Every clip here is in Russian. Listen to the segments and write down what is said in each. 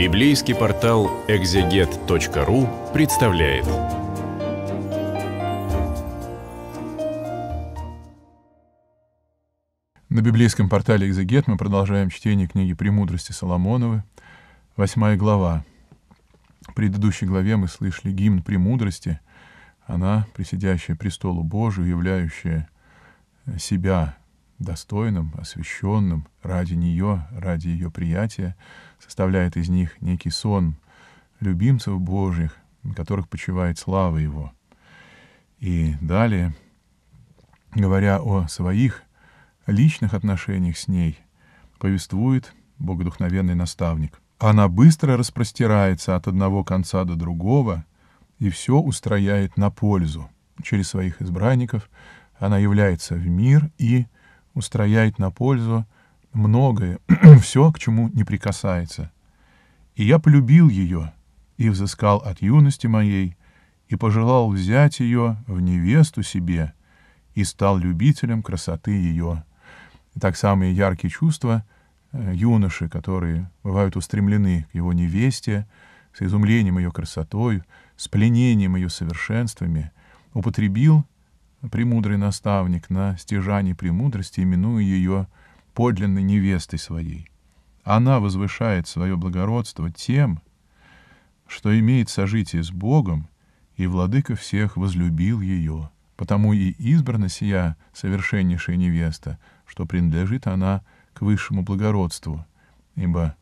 Библейский портал экзегет.ру представляет. На библейском портале «Экзегет» мы продолжаем чтение книги «Премудрости Соломоновы», восьмая глава. В предыдущей главе мы слышали гимн «Премудрости», она, присидящая престолу Божию, являющая себя достойным, освященным ради нее, ради ее приятия, составляет из них некий сон любимцев Божьих, на которых почивает слава Его. И далее, говоря о своих личных отношениях с ней, повествует богодухновенный наставник. Она быстро распростирается от одного конца до другого и все устрояет на пользу. Через своих избранников она является в мир и мир устрояет на пользу многое, все, к чему не прикасается. И я полюбил ее, и взыскал от юности моей, и пожелал взять ее в невесту себе, и стал любителем красоты ее. И так самые яркие чувства э, юноши, которые бывают устремлены к его невесте, с изумлением ее красотой, с пленением ее совершенствами, употребил премудрый наставник на стяжании премудрости, именуя ее подлинной невестой своей. Она возвышает свое благородство тем, что имеет сожитие с Богом, и владыка всех возлюбил ее. Потому и избрана сия совершеннейшая невеста, что принадлежит она к высшему благородству, ибо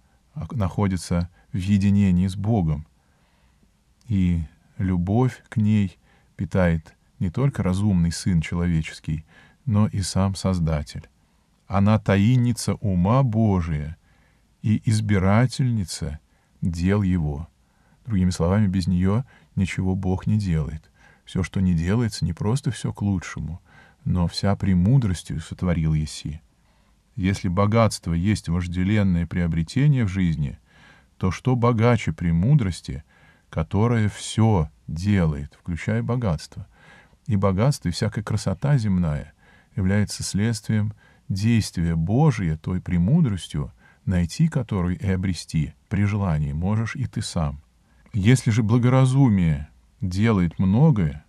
находится в единении с Богом. И любовь к ней питает не только разумный сын человеческий, но и сам Создатель. Она таинница ума Божия и избирательница дел Его. Другими словами, без нее ничего Бог не делает. Все, что не делается, не просто все к лучшему, но вся премудростью сотворил Еси. Если богатство есть вожделенное приобретение в жизни, то что богаче премудрости, которая все делает, включая богатство — и богатство, и всякая красота земная является следствием действия Божия, той премудростью, найти которую и обрести при желании можешь и ты сам. Если же благоразумие делает многое,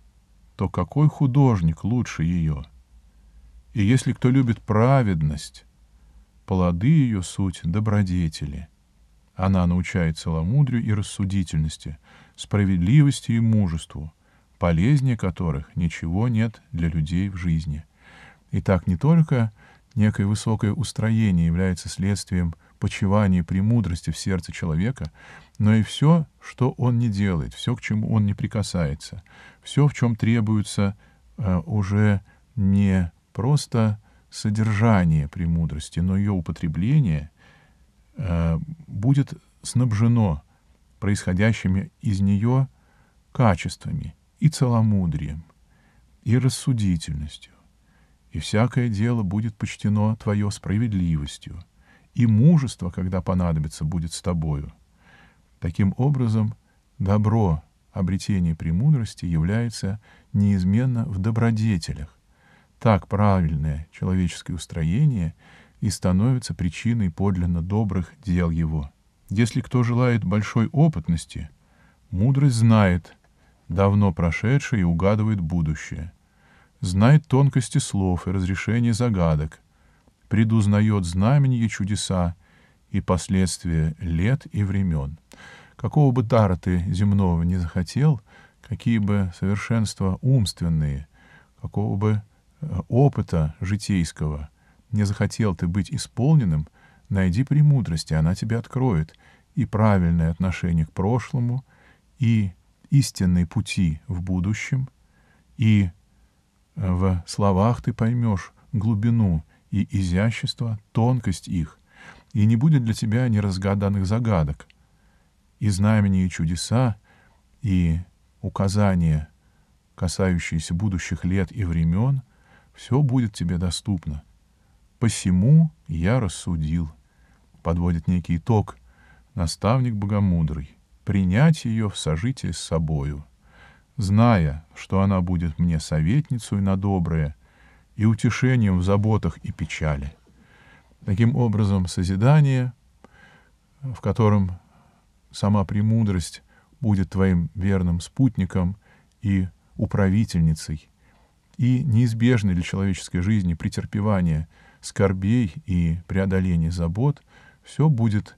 то какой художник лучше ее? И если кто любит праведность, плоды ее суть — добродетели. Она научает целомудрию и рассудительности, справедливости и мужеству — полезнее которых ничего нет для людей в жизни. Итак, не только некое высокое устроение является следствием почивания и премудрости в сердце человека, но и все, что он не делает, все, к чему он не прикасается, все, в чем требуется э, уже не просто содержание премудрости, но ее употребление э, будет снабжено происходящими из нее качествами и целомудрием, и рассудительностью, и всякое дело будет почтено твое справедливостью, и мужество, когда понадобится, будет с тобою. Таким образом, добро обретение премудрости является неизменно в добродетелях. Так правильное человеческое устроение и становится причиной подлинно добрых дел его. Если кто желает большой опытности, мудрость знает — давно прошедшее и угадывает будущее. Знает тонкости слов и разрешение загадок, предузнает знамения и чудеса и последствия лет и времен. Какого бы дара ты земного не захотел, какие бы совершенства умственные, какого бы э, опыта житейского не захотел ты быть исполненным, найди премудрости, она тебе откроет и правильное отношение к прошлому, и истинные пути в будущем, и э, в словах ты поймешь глубину и изящество, тонкость их, и не будет для тебя неразгаданных загадок. И знамения, и чудеса, и указания, касающиеся будущих лет и времен, все будет тебе доступно. Посему я рассудил, подводит некий итог наставник богомудрый принять ее в сожитель с собою, зная, что она будет мне советницей на доброе и утешением в заботах и печали. Таким образом, созидание, в котором сама премудрость будет твоим верным спутником и управительницей, и неизбежны для человеческой жизни претерпевание скорбей и преодоление забот, все будет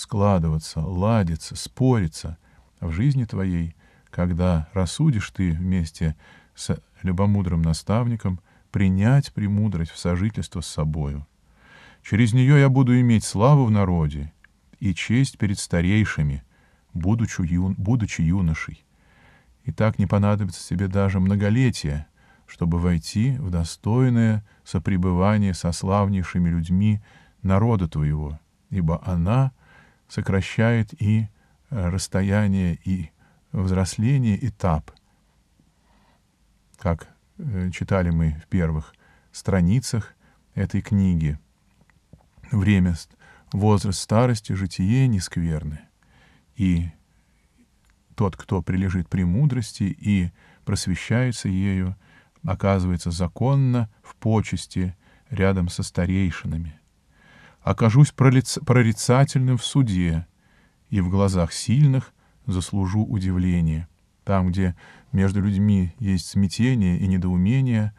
складываться, ладиться, спориться в жизни твоей, когда рассудишь ты вместе с любомудрым наставником принять премудрость в сожительство с собою. Через нее я буду иметь славу в народе и честь перед старейшими, будучи, юн, будучи юношей. И так не понадобится тебе даже многолетие, чтобы войти в достойное сопребывание со славнейшими людьми народа твоего, ибо она — сокращает и э, расстояние, и взросление, этап. Как э, читали мы в первых страницах этой книги. Время, возраст старости, житие нескверны. И тот, кто прилежит при мудрости и просвещается ею, оказывается законно в почести рядом со старейшинами окажусь прорицательным в суде, и в глазах сильных заслужу удивление. Там, где между людьми есть смятение и недоумение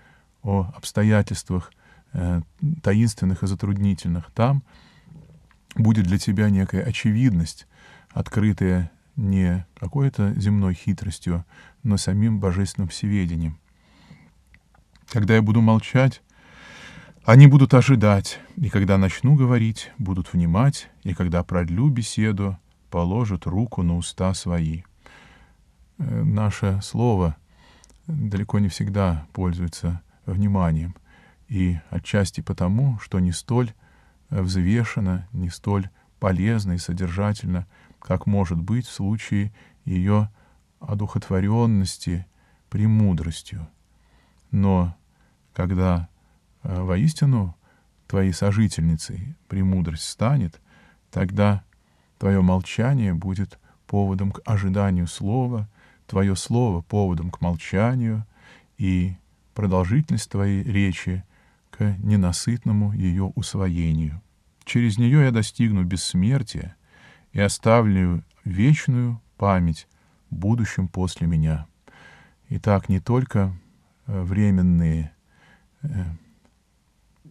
о обстоятельствах э, таинственных и затруднительных, там будет для тебя некая очевидность, открытая не какой-то земной хитростью, но самим божественным всеведением. Когда я буду молчать, они будут ожидать, и когда начну говорить, будут внимать, и когда продлю беседу, положат руку на уста свои. Э, наше слово далеко не всегда пользуется вниманием, и отчасти потому, что не столь э, взвешено, не столь полезно и содержательно, как может быть в случае ее одухотворенности премудростью. Но когда Э, воистину твоей сожительницей премудрость станет, тогда твое молчание будет поводом к ожиданию слова, твое слово поводом к молчанию и продолжительность твоей речи к ненасытному ее усвоению. Через нее я достигну бессмертия и оставлю вечную память будущим после меня. Итак, не только э, временные э,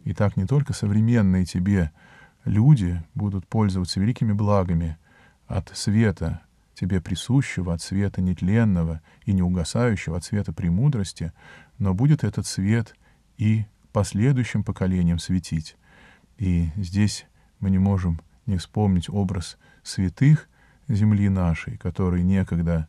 и так не только современные тебе люди будут пользоваться великими благами от света тебе присущего, от света нетленного и неугасающего, от света премудрости, но будет этот свет и последующим поколениям светить. И здесь мы не можем не вспомнить образ святых земли нашей, которые некогда,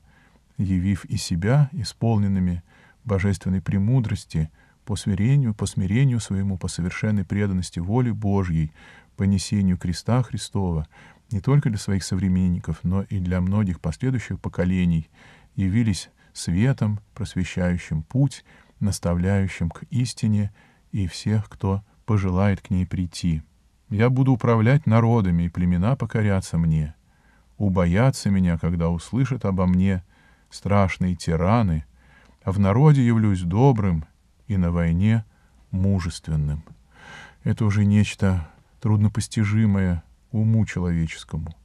явив и себя исполненными божественной премудрости, по смирению, по смирению своему, по совершенной преданности воли Божьей, по несению креста Христова, не только для своих современников, но и для многих последующих поколений, явились светом, просвещающим путь, наставляющим к истине и всех, кто пожелает к ней прийти. Я буду управлять народами, и племена покорятся мне. Убоятся меня, когда услышат обо мне страшные тираны, а в народе явлюсь добрым, и на войне мужественным. Это уже нечто труднопостижимое уму человеческому.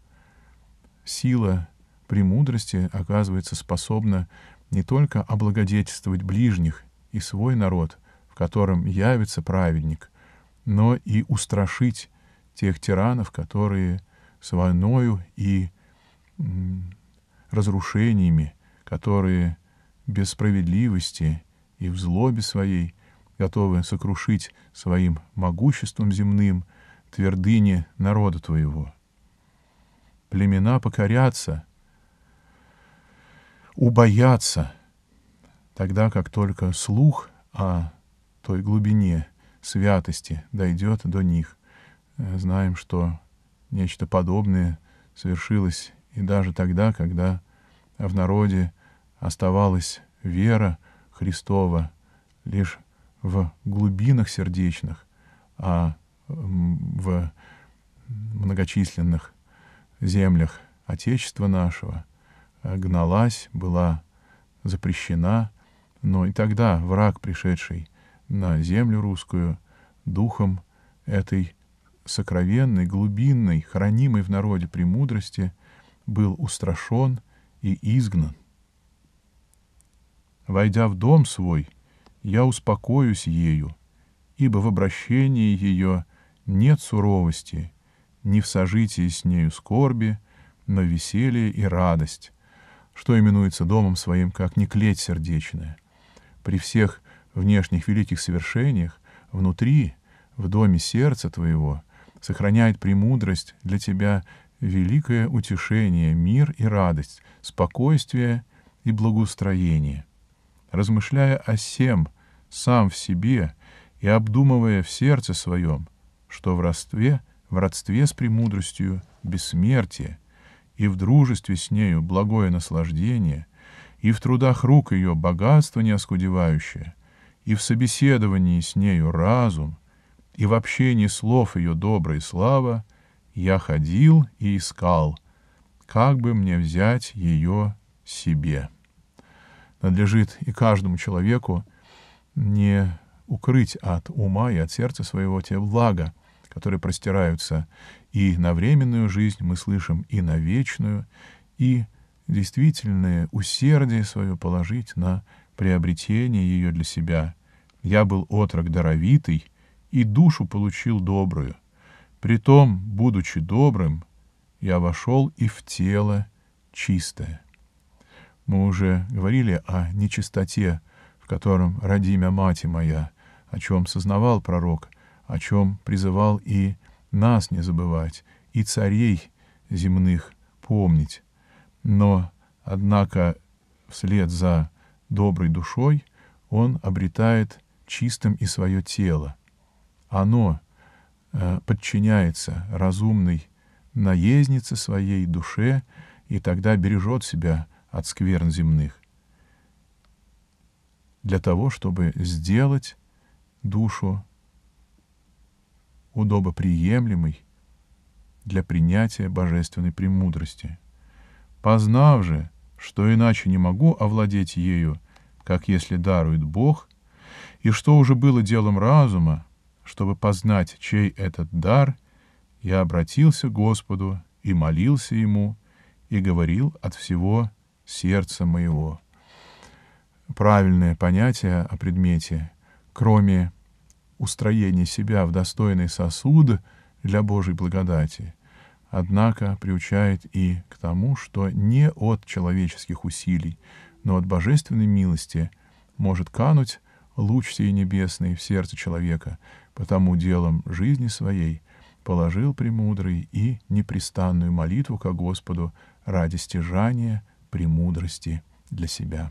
Сила премудрости оказывается способна не только облагодетельствовать ближних и свой народ, в котором явится праведник, но и устрашить тех тиранов, которые с войною и разрушениями, которые без справедливости и в злобе своей готовы сокрушить своим могуществом земным твердыни народа твоего. Племена покорятся, убоятся, тогда как только слух о той глубине святости дойдет до них. Знаем, что нечто подобное совершилось и даже тогда, когда в народе оставалась вера, Христова лишь в глубинах сердечных, а в многочисленных землях Отечества нашего э, гналась, была запрещена, но и тогда враг, пришедший на землю русскую, духом этой сокровенной, глубинной, хранимой в народе премудрости, был устрашен и изгнан. Войдя в дом свой, я успокоюсь ею, ибо в обращении ее нет суровости, ни в сожитии с нею скорби, но веселье и радость, что именуется домом своим, как не клеть сердечная. При всех внешних великих совершениях, внутри, в доме сердца твоего, сохраняет премудрость для тебя великое утешение, мир и радость, спокойствие и благоустроение размышляя о сем, сам в себе и обдумывая в сердце своем, что в родстве, в родстве с премудростью бессмертие, и в дружестве с нею благое наслаждение, и в трудах рук ее богатство неоскудевающее, и в собеседовании с нею разум, и в общении слов ее добрая слава, я ходил и искал, как бы мне взять ее себе» надлежит и каждому человеку не укрыть от ума и от сердца своего те блага, которые простираются и на временную жизнь, мы слышим, и на вечную, и действительное усердие свое положить на приобретение ее для себя. Я был отрок даровитый и душу получил добрую. Притом, будучи добрым, я вошел и в тело чистое. Мы уже говорили о нечистоте, в котором родимя мать моя, о чем сознавал пророк, о чем призывал и нас не забывать, и царей земных помнить. Но, однако, вслед за доброй душой он обретает чистым и свое тело. Оно э, подчиняется разумной наезднице своей душе и тогда бережет себя от скверн земных, для того, чтобы сделать душу удобоприемлемой для принятия божественной премудрости. Познав же, что иначе не могу овладеть ею, как если дарует Бог, и что уже было делом разума, чтобы познать, чей этот дар, я обратился к Господу и молился Ему, и говорил от всего сердца моего. Правильное понятие о предмете, кроме устроения себя в достойный сосуд для Божьей благодати, однако приучает и к тому, что не от человеческих усилий, но от божественной милости может кануть луч сей небесный в сердце человека, потому делом жизни своей положил премудрый и непрестанную молитву ко Господу ради стяжания премудрости для себя.